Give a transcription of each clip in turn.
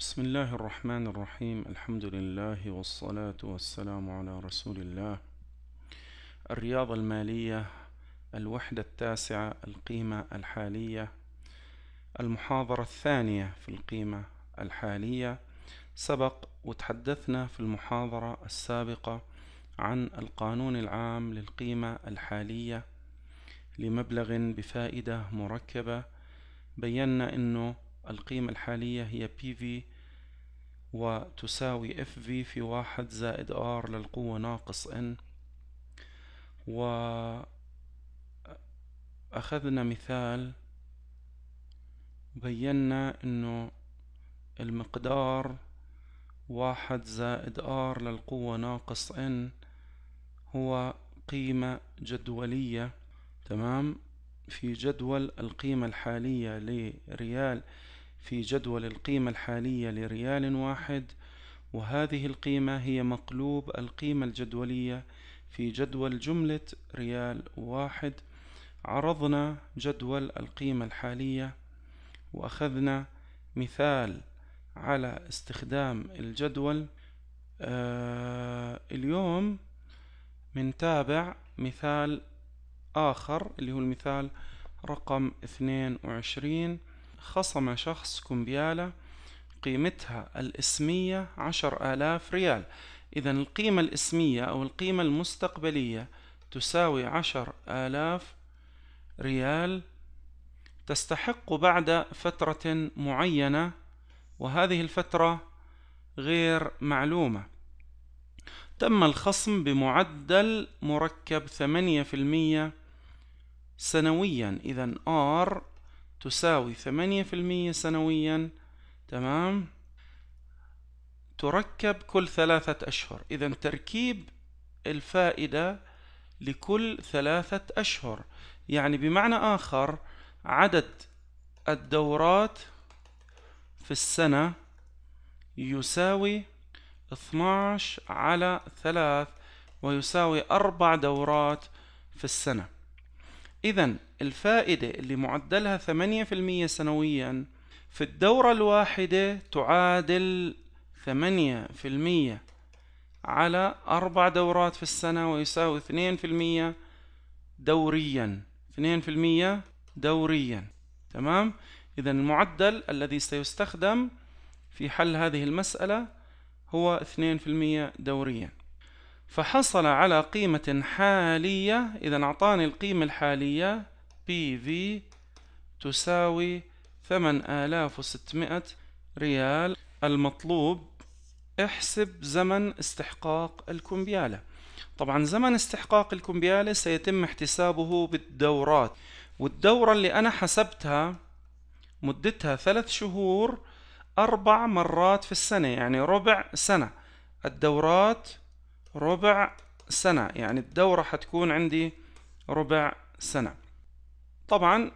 بسم الله الرحمن الرحيم الحمد لله والصلاة والسلام على رسول الله الرياضة المالية الوحدة التاسعة القيمة الحالية المحاضرة الثانية في القيمة الحالية سبق وتحدثنا في المحاضرة السابقة عن القانون العام للقيمة الحالية لمبلغ بفائدة مركبة بينا أنه القيمة الحالية هي PV وتساوي FV في واحد زائد R للقوة ناقص N وأخذنا مثال بينا أنه المقدار واحد زائد R للقوة ناقص N هو قيمة جدولية تمام في جدول القيمة الحالية لريال في جدول القيمة الحالية لريال واحد وهذه القيمة هي مقلوب القيمة الجدولية في جدول جملة ريال واحد عرضنا جدول القيمة الحالية وأخذنا مثال على استخدام الجدول آه اليوم منتابع مثال آخر اللي هو المثال رقم اثنين وعشرين خصم شخص كمبيالة قيمتها الاسمية عشر آلاف ريال إذا القيمة الاسمية أو القيمة المستقبلية تساوي عشر آلاف ريال تستحق بعد فترة معينة وهذه الفترة غير معلومة تم الخصم بمعدل مركب ثمانية في المية سنويا إذا R تساوي ثمانية في المية سنويا تمام تركب كل ثلاثة أشهر إذا تركيب الفائدة لكل ثلاثة أشهر يعني بمعنى آخر عدد الدورات في السنة يساوي 12 على 3 ويساوي أربع دورات في السنة إذا الفائدة اللي معدلها 8% سنويا في الدورة الواحدة تعادل 8% على أربع دورات في السنة ويساوي 2% دوريا 2% دوريا تمام إذا المعدل الذي سيستخدم في حل هذه المسألة هو 2% دوريا فحصل على قيمة حالية إذا أعطاني القيمة الحالية PV تساوي 8600 ريال المطلوب احسب زمن استحقاق الكمبيالة طبعا زمن استحقاق الكمبيالة سيتم احتسابه بالدورات والدورة اللي أنا حسبتها مدتها ثلاث شهور أربع مرات في السنة يعني ربع سنة الدورات ربع سنة يعني الدورة حتكون عندي ربع سنة طبعا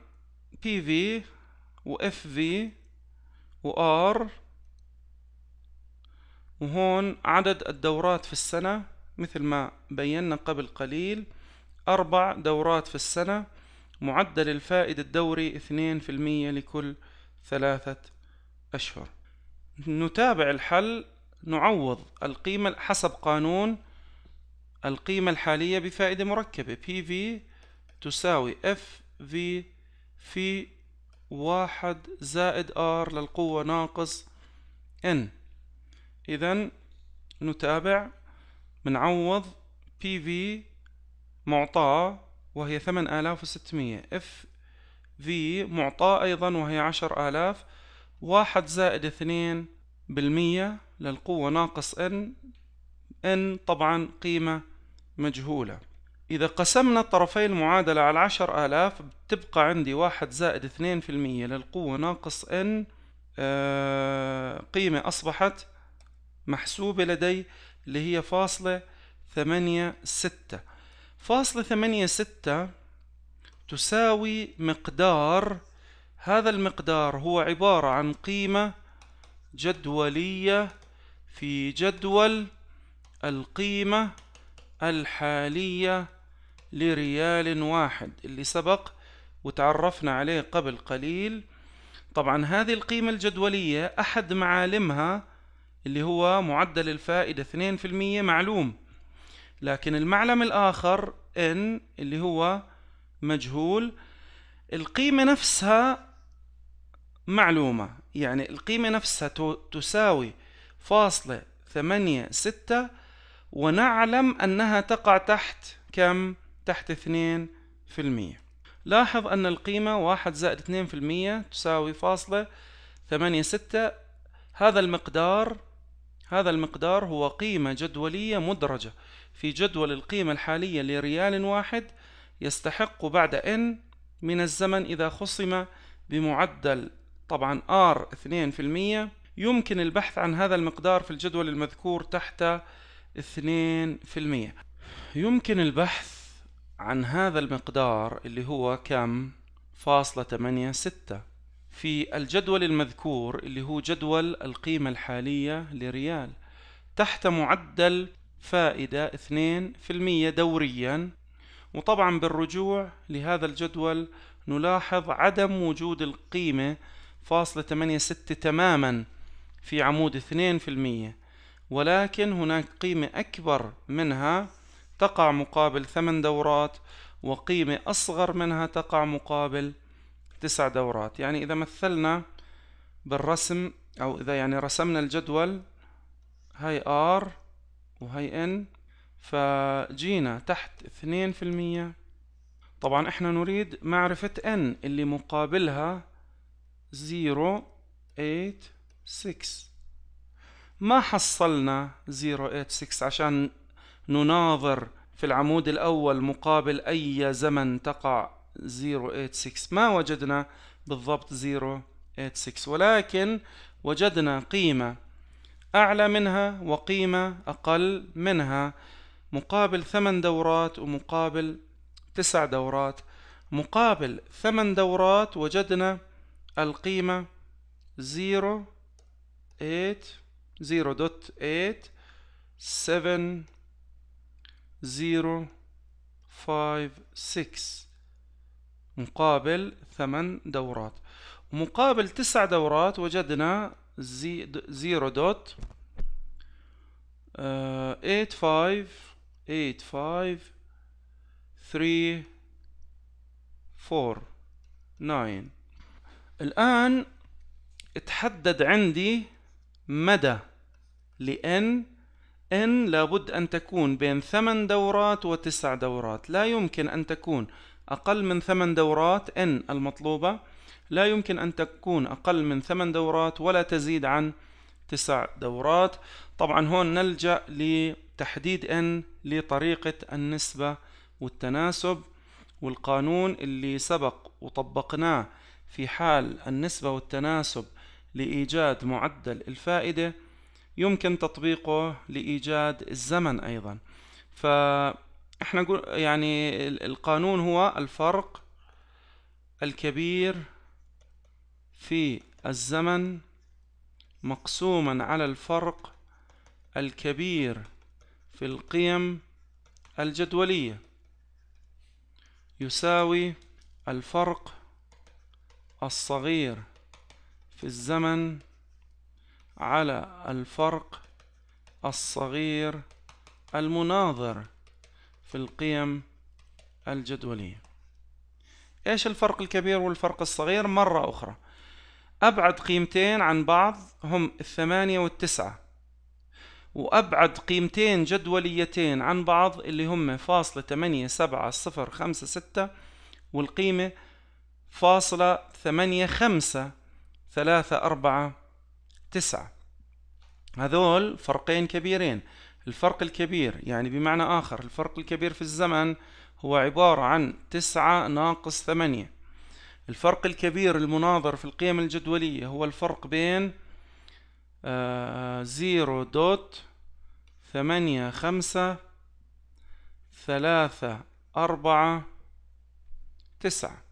بي في FV في R وهون عدد الدورات في السنة مثل ما بينا قبل قليل أربع دورات في السنة معدل الفائدة الدوري اثنين في المية لكل ثلاثة أشهر نتابع الحل نعوض القيمة حسب قانون القيمة الحالية بفائدة مركبة PV تساوي FV في واحد زائد R للقوة ناقص N إذا نتابع بنعوض PV معطاة وهي 8600 FV معطاة أيضا وهي 10000 واحد زائد اثنين بالمية للقوة ناقص N n طبعا قيمة مجهولة إذا قسمنا طرفي المعادلة على عشر آلاف بتبقى عندي واحد زائد اثنين في المية للقوة ناقص n آه، قيمة أصبحت محسوبة لدي اللي هي فاصلة ثمانية ستة فاصلة ثمانية ستة تساوي مقدار هذا المقدار هو عبارة عن قيمة جدولية في جدول القيمة الحالية لريال واحد اللي سبق وتعرفنا عليه قبل قليل طبعا هذه القيمة الجدولية أحد معالمها اللي هو معدل الفائدة 2% معلوم لكن المعلم الآخر N اللي هو مجهول القيمة نفسها معلومة يعني القيمة نفسها تساوي فاصلة ثمانية ستة ونعلم أنها تقع تحت كم؟ تحت 2% لاحظ أن القيمة 1 زائد 2% تساوي فاصلة 86 هذا المقدار هذا المقدار هو قيمة جدولية مدرجة في جدول القيمة الحالية لريال واحد يستحق بعد n من الزمن إذا خصم بمعدل طبعا r 2% يمكن البحث عن هذا المقدار في الجدول المذكور تحت 2% يمكن البحث عن هذا المقدار اللي هو كم فاصلة 8 6 في الجدول المذكور اللي هو جدول القيمة الحالية لريال تحت معدل فائدة 2% دوريا وطبعا بالرجوع لهذا الجدول نلاحظ عدم وجود القيمة فاصلة 8 6 تماما في عمود 2% ولكن هناك قيمة أكبر منها تقع مقابل ثمان دورات وقيمة أصغر منها تقع مقابل تسع دورات يعني إذا مثلنا بالرسم أو إذا يعني رسمنا الجدول هاي R وهي N فجينا تحت اثنين في المية طبعا احنا نريد معرفة N اللي مقابلها 6 ما حصلنا 086 عشان نناظر في العمود الأول مقابل أي زمن تقع 086 ما وجدنا بالضبط 086 ولكن وجدنا قيمة أعلى منها وقيمة أقل منها مقابل ثمان دورات ومقابل تسع دورات مقابل ثمان دورات وجدنا القيمة 086 0.87056 مقابل 8 دورات ومقابل 9 دورات وجدنا 0.8585349 آه، الآن اتحدد عندي مدى لأن إن لابد أن تكون بين ثمان دورات وتسع دورات لا يمكن أن تكون أقل من ثمان دورات إن المطلوبة لا يمكن أن تكون أقل من ثمان دورات ولا تزيد عن تسع دورات طبعا هون نلجأ لتحديد إن لطريقة النسبة والتناسب والقانون اللي سبق وطبقناه في حال النسبة والتناسب لإيجاد معدل الفائدة يمكن تطبيقه لإيجاد الزمن أيضا فإحنا يعني القانون هو الفرق الكبير في الزمن مقسوما على الفرق الكبير في القيم الجدولية يساوي الفرق الصغير في الزمن على الفرق الصغير المناظر في القيم الجدولية ايش الفرق الكبير والفرق الصغير مرة اخرى ابعد قيمتين عن بعض هم الثمانية والتسعة وابعد قيمتين جدوليتين عن بعض اللي هم فاصلة ثمانية سبعة صفر خمسة ستة والقيمة فاصلة ثمانية خمسة ثلاثة أربعة تسعة هذول فرقين كبيرين الفرق الكبير يعني بمعنى آخر الفرق الكبير في الزمن هو عبارة عن تسعة ناقص ثمانية الفرق الكبير المناظر في القيم الجدولية هو الفرق بين آه، زيرو دوت ثمانية خمسة ثلاثة أربعة تسعة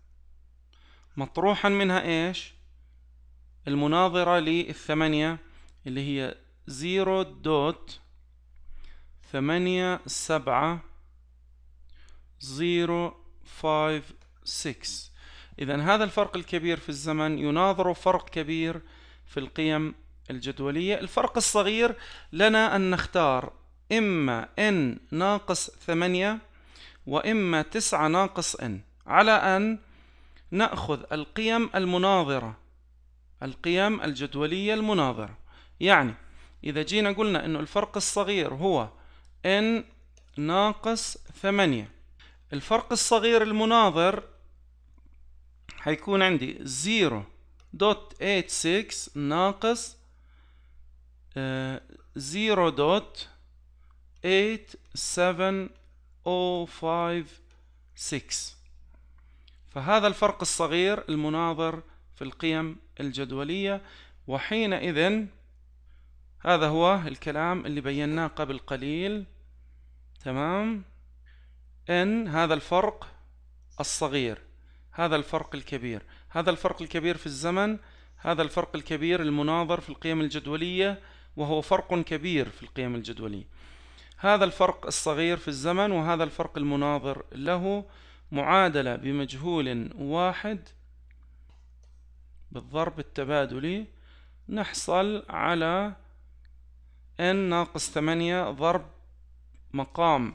مطروحا منها إيش؟ المناظرة للثمانية اللي هي زيرو دوت ثمانية سبعة زيرو فايف سكس إذا هذا الفرق الكبير في الزمن يناظر فرق كبير في القيم الجدولية الفرق الصغير لنا أن نختار إما n ناقص ثمانية وإما تسعة ناقص n على أن نأخذ القيم المناظرة القيم الجدولية المناظرة يعني إذا جينا قلنا إنه الفرق الصغير هو n ناقص ثمانية الفرق الصغير المناظر هيكون عندي 0.86 ناقص 0.87056 آه، فهذا الفرق الصغير المناظر في القيم الجدولية وحينئذ هذا هو الكلام اللي بيناه قبل قليل تمام ان هذا الفرق الصغير هذا الفرق الكبير هذا الفرق الكبير في الزمن هذا الفرق الكبير المناظر في القيم الجدولية وهو فرق كبير في القيم الجدولية هذا الفرق الصغير في الزمن وهذا الفرق المناظر له معادلة بمجهول واحد بالضرب التبادلي نحصل على n ناقص ثمانية ضرب مقام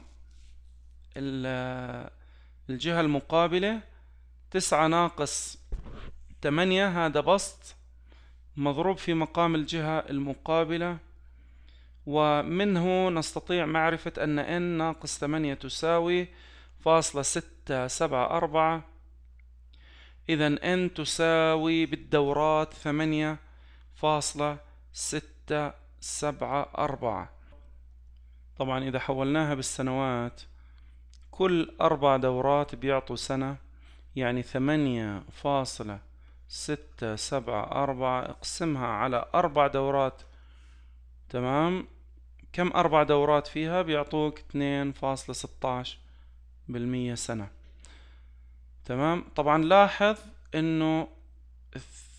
الجهة المقابلة تسعة ناقص ثمانية هذا بسط مضروب في مقام الجهة المقابلة ومنه نستطيع معرفة أن n ناقص ثمانية تساوي فاصلة ستة سبعة أربعة إذا n تساوي بالدورات ثمانية فاصلة ستة سبعة أربعة طبعا إذا حولناها بالسنوات كل أربع دورات بيعطوا سنة يعني ثمانية فاصلة ستة سبعة أربعة اقسمها على أربع دورات تمام كم أربع دورات فيها بيعطوك اتنين فاصلة ستاش بالمية سنة تمام طبعا لاحظ انه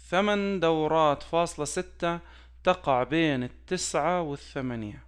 ثمن دورات فاصلة ستة تقع بين التسعة والثمانية